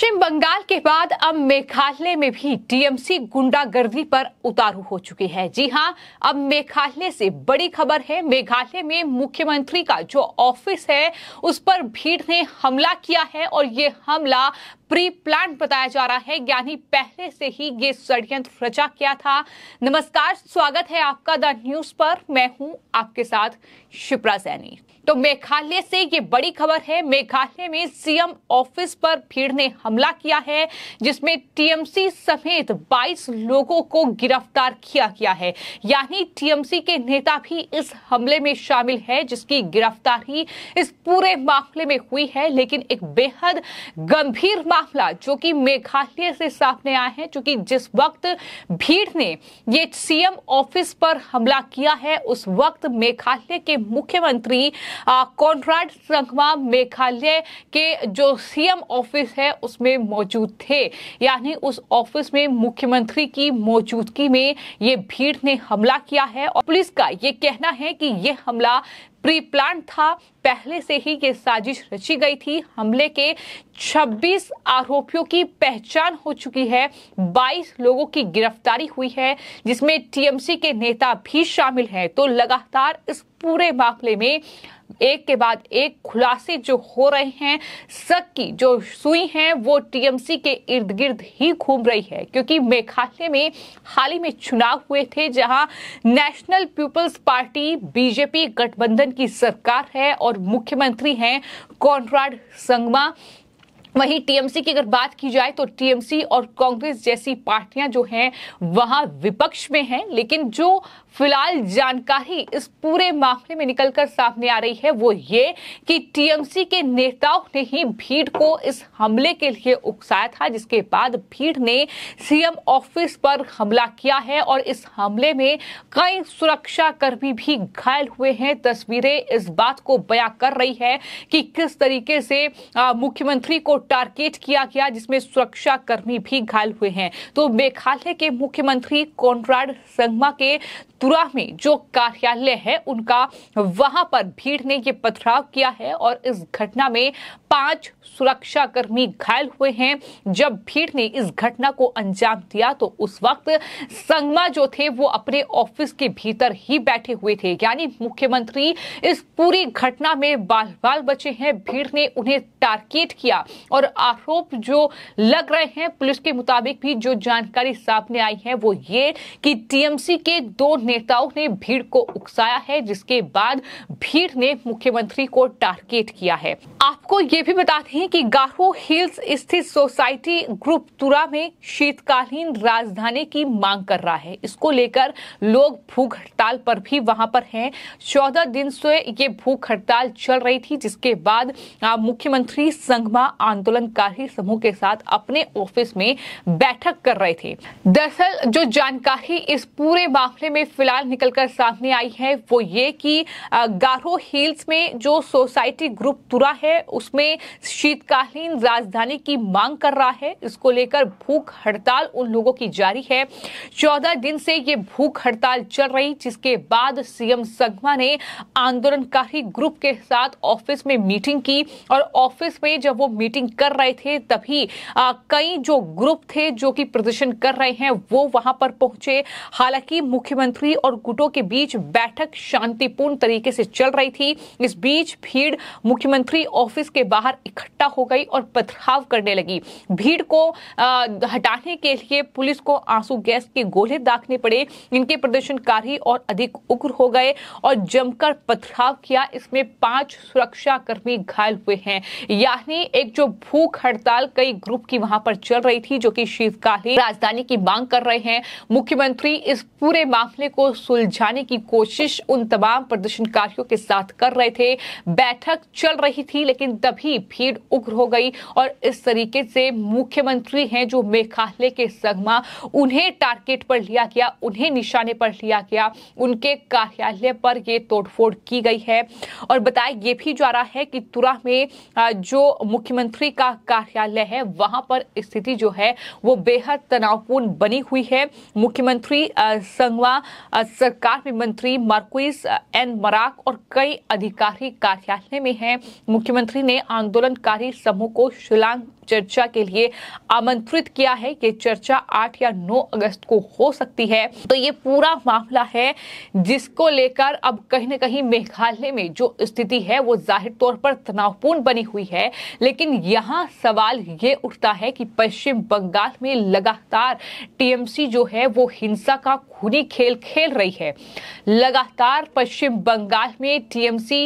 पश्चिम बंगाल के बाद अब मेघालय में भी टीएमसी गुंडागर्दी पर उतारू हो चुकी है जी हां अब मेघालय से बड़ी खबर है मेघालय में मुख्यमंत्री का जो ऑफिस है उस पर भीड़ ने हमला किया है और ये हमला प्री प्लान बताया जा रहा है यानी पहले से ही ये षडयंत्र रचा किया था नमस्कार स्वागत है आपका द न्यूज पर मैं हूं आपके साथ शिप्रा सैनी तो मेघालय से ये बड़ी खबर है मेघालय में सीएम ऑफिस पर भीड़ ने हमला किया है जिसमें टीएमसी समेत 22 लोगों को गिरफ्तार किया गया है यानी टीएमसी के नेता भी इस हमले में शामिल है जिसकी गिरफ्तारी इस पूरे मामले में हुई है लेकिन एक बेहद गंभीर मामला जो कि मेघालय से सामने आया है क्योंकि जिस वक्त भीड़ ने ये सीएम ऑफिस पर हमला किया है उस वक्त मेघालय के मुख्यमंत्री कॉन्ट्राड संगमा मेघालय के जो सीएम ऑफिस है उसमें मौजूद थे यानी उस ऑफिस में मुख्यमंत्री की मौजूदगी में ये भीड़ ने हमला किया है और पुलिस का ये कहना है कि ये हमला प्री प्लान था पहले से ही ये साजिश रची गई थी हमले के 26 आरोपियों की पहचान हो चुकी है 22 लोगों की गिरफ्तारी हुई है जिसमें टीएमसी के नेता भी शामिल हैं तो लगातार इस पूरे मामले में एक के बाद एक खुलासे जो हो रहे हैं सक की जो सुई है वो टीएमसी के इर्द गिर्द ही घूम रही है क्योंकि मेघालय में हाल ही में चुनाव हुए थे जहां नेशनल पीपल्स पार्टी बीजेपी गठबंधन की सरकार है और और मुख्यमंत्री हैं कॉन्राड संगमा वहीं टीएमसी की अगर बात की जाए तो टीएमसी और कांग्रेस जैसी पार्टियां जो हैं वहां विपक्ष में हैं लेकिन जो फिलहाल जानकारी इस पूरे मामले में निकलकर सामने आ रही है वो ये कि टीएमसी के नेताओं ने ही भीड़ को इस हमले के लिए उकसाया था जिसके बाद भीड़ ने सीएम ऑफिस पर हमला किया है और इस हमले में कई सुरक्षा कर्मी भी घायल हुए हैं तस्वीरें इस बात को बया कर रही है कि किस तरीके से मुख्यमंत्री को टारगेट किया गया जिसमें सुरक्षा कर्मी भी घायल हुए हैं तो मेघालय के मुख्यमंत्री कॉन्राड संगमा के तुरा में जो कार्यालय है उनका वहां पर भीड़ ने यह पथराव किया है और इस घटना में पांच सुरक्षा कर्मी घायल हुए हैं जब भीड़ ने इस घटना को अंजाम दिया तो उस वक्त संगमा जो थे वो अपने ऑफिस के भीतर ही बैठे हुए थे यानी मुख्यमंत्री इस पूरी घटना में बाल बाल बचे हैं भीड़ ने उन्हें टारगेट किया और आरोप जो लग रहे हैं पुलिस के मुताबिक भी जो जानकारी सामने आई है वो ये कि टीएमसी के दो नेताओं ने भीड़ को उकसाया है जिसके बाद भीड़ ने मुख्यमंत्री को टारगेट किया है आपको ये भी बता दें कि गारो हिल्स स्थित सोसाइटी ग्रुप तुरा में शीतकालीन राजधानी की मांग कर रहा है इसको लेकर लोग भूख हड़ताल पर भी वहां पर हैं चौदह दिन से ये भूख हड़ताल चल रही थी जिसके बाद मुख्यमंत्री संगमा आंदोलन आंदोलनकारी समूह के साथ अपने ऑफिस में बैठक कर रहे थे दरअसल जो जानकारी इस पूरे मामले में फिलहाल निकलकर सामने आई है वो ये कि गारो हिल्स में जो सोसाइटी ग्रुप तुरा है उसमें शीतकालीन राजधानी की मांग कर रहा है इसको लेकर भूख हड़ताल उन लोगों की जारी है चौदह दिन से ये भूख हड़ताल चल रही जिसके बाद सीएम सगमा ने आंदोलनकारी ग्रुप के साथ ऑफिस में मीटिंग की और ऑफिस में जब वो मीटिंग कर रहे थे तभी आ, कई जो ग्रुप थे जो कि प्रदर्शन कर रहे हैं वो वहां पर पहुंचे हालांकि मुख्यमंत्री और गुटों के बीच बैठक शांतिपूर्ण तरीके से चल रही थी इस बीच भीड़ मुख्यमंत्री ऑफिस के बाहर इकट्ठा हो गई और पथराव करने लगी भीड़ को आ, हटाने के लिए पुलिस को आंसू गैस के गोले दाखने पड़े इनके प्रदर्शनकारी और अधिक उग्र हो गए और जमकर पथराव किया इसमें पांच सुरक्षा कर्मी घायल हुए हैं यानी एक जो भूख हड़ताल कई ग्रुप की वहां पर चल रही थी जो कि शीतकालीन राजधानी की मांग कर रहे हैं मुख्यमंत्री इस पूरे मामले को सुलझाने की कोशिश उन तमाम प्रदर्शनकारियों के साथ कर रहे थे बैठक चल रही थी लेकिन तभी भीड़ उग्र हो गई और इस तरीके से मुख्यमंत्री हैं जो मेघालय के सगमा उन्हें टारगेट पर लिया गया उन्हें निशाने पर लिया गया उनके कार्यालय पर यह तोड़फोड़ की गई है और बताया यह भी जा रहा है कि तुरा में जो मुख्यमंत्री एसपी का कार्यालय है वहां पर स्थिति जो है वो बेहद तनावपूर्ण बनी हुई है मुख्यमंत्री संगवा सरकार में मंत्री मार्कुस एन मराक और कई अधिकारी कार्यालय में हैं मुख्यमंत्री ने आंदोलनकारी समूह को शिलांग चर्चा के लिए आमंत्रित किया है ये चर्चा 8 या 9 अगस्त को हो सकती है तो ये पूरा मामला है जिसको लेकर अब कहीं ना कहीं मेघालय में जो स्थिति है वो जाहिर तौर पर तनावपूर्ण बनी हुई है लेकिन यह यहाँ सवाल ये उठता है कि पश्चिम बंगाल में लगातार टीएमसी जो है वो हिंसा का खूनी खेल खेल रही है लगातार पश्चिम बंगाल में टीएमसी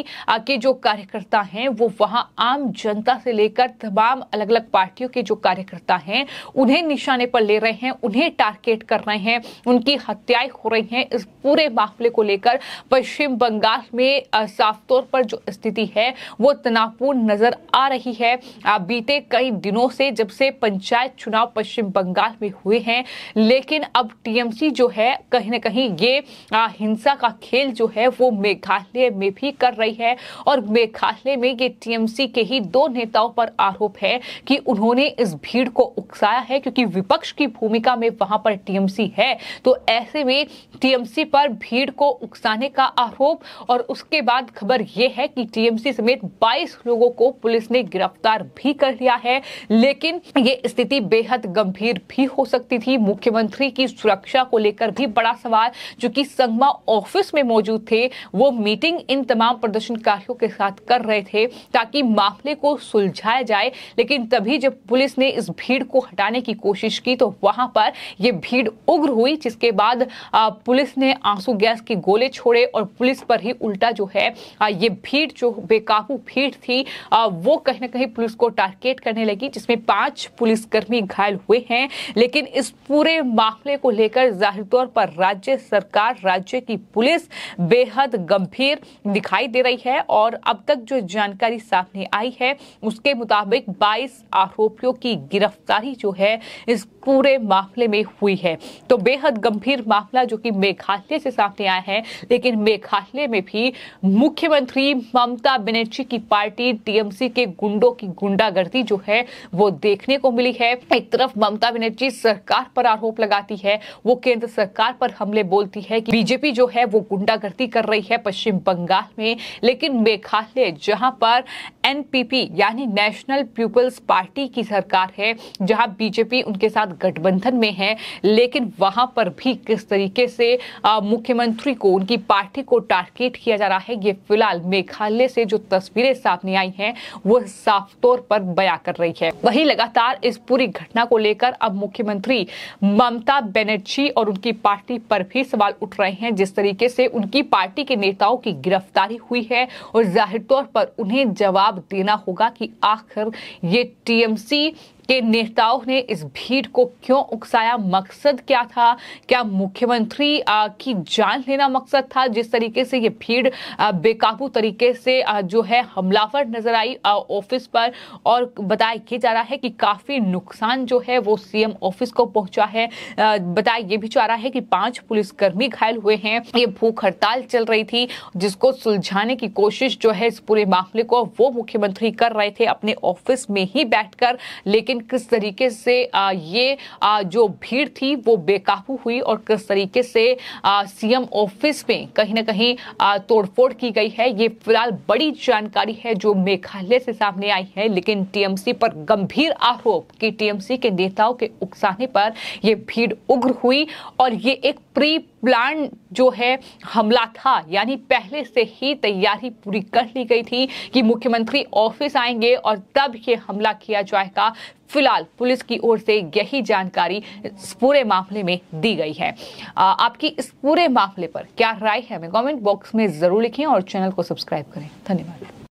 के जो कार्यकर्ता हैं वो वहां आम जनता से लेकर तमाम अलग अलग पार्टियों के जो कार्यकर्ता हैं उन्हें निशाने पर ले रहे हैं उन्हें टारगेट कर रहे हैं उनकी हत्याएं हो रही हैं इस पूरे मामले को लेकर पश्चिम बंगाल में साफ तौर पर जो स्थिति है वो तनावपूर्ण नजर आ रही है आप बीते कई दिनों से जब से पंचायत चुनाव पश्चिम बंगाल में हुए हैं लेकिन अब टीएमसी जो है कहीं ना कहीं ये आ, हिंसा का खेल जो है वो मेघालय में भी कर रही है और मेघालय में ये टीएमसी के ही दो नेताओं पर आरोप है कि उन्होंने इस भीड़ को उकसाया है क्योंकि विपक्ष की भूमिका में वहां पर टीएमसी है तो ऐसे में टीएमसी पर भीड़ को उकसाने का आरोप और उसके बाद खबर यह है कि टीएमसी समेत 22 लोगों को पुलिस ने गिरफ्तार भी भी कर लिया है लेकिन ये स्थिति बेहद गंभीर भी हो सकती थी मुख्यमंत्री की सुरक्षा को लेकर भी बड़ा सवाल जो कि संगमा ऑफिस में मौजूद थे वो मीटिंग इन तमाम प्रदर्शनकारियों के साथ कर रहे थे ताकि मामले को सुलझाया जाए लेकिन तभी जब पुलिस ने इस भीड़ को हटाने की कोशिश की तो वहां पर यह भीड़ उग्र हुई जिसके बाद पुलिस ने आंसू गैस के गोले छोड़े और पुलिस पर ही उल्टा जो है ये भीड़ जो बेकाबू भीड़ थी वो कहीं ना कहीं पुलिस को टारगेट करने लगी जिसमें पांच पुलिसकर्मी घायल हुए हैं लेकिन इस पूरे मामले को लेकर जाहिर तौर पर राज्य सरकार राज्य की पुलिस बेहद गंभीर दिखाई दे रही है और अब तक जो जानकारी सामने आई है उसके मुताबिक 22 आरोपियों की गिरफ्तारी जो है इस पूरे मामले में हुई है तो बेहद गंभीर मामला जो कि मेघालय से सामने आया है लेकिन मेघालय में भी मुख्यमंत्री ममता बनर्जी की पार्टी टीएमसी के गुंडों की गुंडा गुंडागर्दी जो है वो देखने को मिली है एक तरफ ममता बनर्जी सरकार पर आरोप लगाती है वो केंद्र सरकार पर हमले बोलती है कि बीजेपी जो है वो गुंडागर्दी कर रही है पश्चिम बंगाल में लेकिन मेघालय जहां पर एनपीपी यानी नेशनल पीपल्स पार्टी की सरकार है जहां बीजेपी उनके साथ गठबंधन में है लेकिन वहां पर भी किस तरीके से मुख्यमंत्री को उनकी पार्टी को टारगेट किया जा रहा है ये फिलहाल मेघालय से जो तस्वीरें सामने आई हैं वो साफ तौर पर पर बया कर रही है वही लगातार इस पूरी घटना को लेकर अब मुख्यमंत्री ममता बनर्जी और उनकी पार्टी पर भी सवाल उठ रहे हैं जिस तरीके से उनकी पार्टी के नेताओं की गिरफ्तारी हुई है और जाहिर तौर पर उन्हें जवाब देना होगा कि आखिर ये टीएमसी के नेताओं ने इस भीड़ को क्यों उकसाया मकसद क्या था क्या मुख्यमंत्री की जान लेना मकसद था जिस तरीके से ये भीड़ बेकाबू तरीके से जो है हमलावर नजर आई ऑफिस पर और बताया ये जा रहा है कि काफी नुकसान जो है वो सीएम ऑफिस को पहुंचा है बताया ये भी जा रहा है कि पांच पुलिसकर्मी घायल हुए हैं ये भूख हड़ताल चल रही थी जिसको सुलझाने की कोशिश जो है इस पूरे मामले को वो मुख्यमंत्री कर रहे थे अपने ऑफिस में ही बैठकर लेकिन लेकिन किस तरीके से ये जो भीड़ थी वो बेकाबू हुई और किस तरीके से सीएम ऑफिस में कहीं ना कहीं तोड़फोड़ की गई है ये फिलहाल बड़ी जानकारी है जो मेघालय से सामने आई है लेकिन टीएमसी पर गंभीर आरोप कि टीएमसी के नेताओं के उकसाने पर यह भीड़ उग्र हुई और ये एक प्री प्लान जो है हमला था यानी पहले से ही तैयारी पूरी कर ली गई थी कि मुख्यमंत्री ऑफिस आएंगे और तब ये हमला किया जाएगा फिलहाल पुलिस की ओर से यही जानकारी इस पूरे मामले में दी गई है आ, आपकी इस पूरे मामले पर क्या राय है हमें कमेंट बॉक्स में ज़रूर लिखें और चैनल को सब्सक्राइब करें धन्यवाद